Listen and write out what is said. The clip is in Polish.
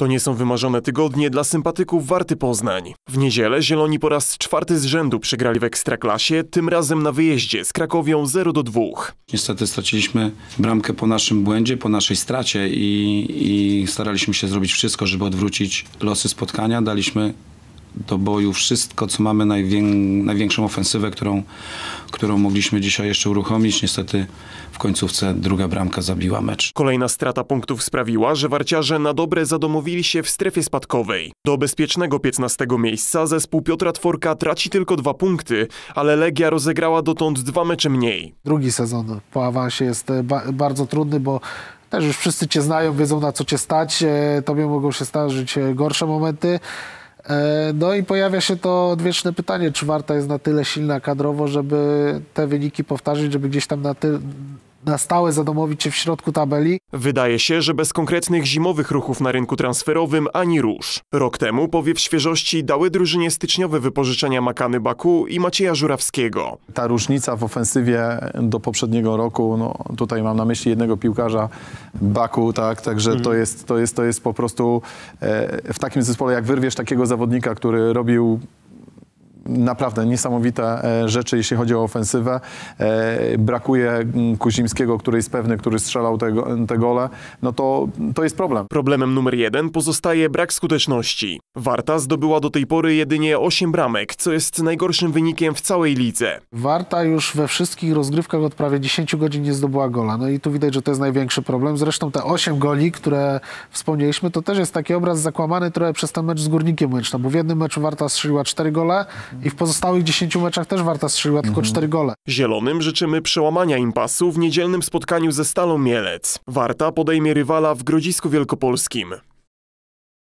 To nie są wymarzone tygodnie dla sympatyków Warty Poznań. W niedzielę Zieloni po raz czwarty z rzędu przegrali w Ekstraklasie, tym razem na wyjeździe z Krakowią 0 do 2. Niestety straciliśmy bramkę po naszym błędzie, po naszej stracie i, i staraliśmy się zrobić wszystko, żeby odwrócić losy spotkania. Daliśmy do boju wszystko, co mamy, najwię największą ofensywę, którą, którą mogliśmy dzisiaj jeszcze uruchomić. Niestety w końcówce druga bramka zabiła mecz. Kolejna strata punktów sprawiła, że warciarze na dobre zadomowili się w strefie spadkowej. Do bezpiecznego 15 miejsca zespół Piotra Tworka traci tylko dwa punkty, ale Legia rozegrała dotąd dwa mecze mniej. Drugi sezon po awansie jest e, ba bardzo trudny, bo też już wszyscy cię znają, wiedzą na co cię stać, e, tobie mogą się starzyć e, gorsze momenty. E, no i pojawia się to odwieczne pytanie, czy Warta jest na tyle silna kadrowo, żeby te wyniki powtarzać, żeby gdzieś tam na, ty, na stałe zadomowić się w środku tabeli. Wydaje się, że bez konkretnych zimowych ruchów na rynku transferowym ani róż. Rok temu powiew świeżości dały drużynie styczniowe wypożyczenia Makany Baku i Macieja Żurawskiego. Ta różnica w ofensywie do poprzedniego roku, no tutaj mam na myśli jednego piłkarza Baku, tak, także to, mhm. jest, to, jest, to jest po prostu e, w takim zespole, jak wyrwiesz takiego zawodnika, który robił Naprawdę niesamowite e, rzeczy, jeśli chodzi o ofensywę. E, brakuje mm, Kuzińskiego, który jest pewny, który strzelał te, te gole. No to, to jest problem. Problemem numer jeden pozostaje brak skuteczności. Warta zdobyła do tej pory jedynie 8 bramek, co jest najgorszym wynikiem w całej lidze. Warta już we wszystkich rozgrywkach od prawie 10 godzin nie zdobyła gola. No i tu widać, że to jest największy problem. Zresztą te 8 goli, które wspomnieliśmy, to też jest taki obraz zakłamany trochę przez ten mecz z Górnikiem Łęczna, bo w jednym meczu Warta strzeliła 4 gole, i w pozostałych 10 meczach też Warta strzeliła tylko 4 mhm. gole. Zielonym życzymy przełamania impasu w niedzielnym spotkaniu ze Stalą Mielec. Warta podejmie rywala w Grodzisku Wielkopolskim.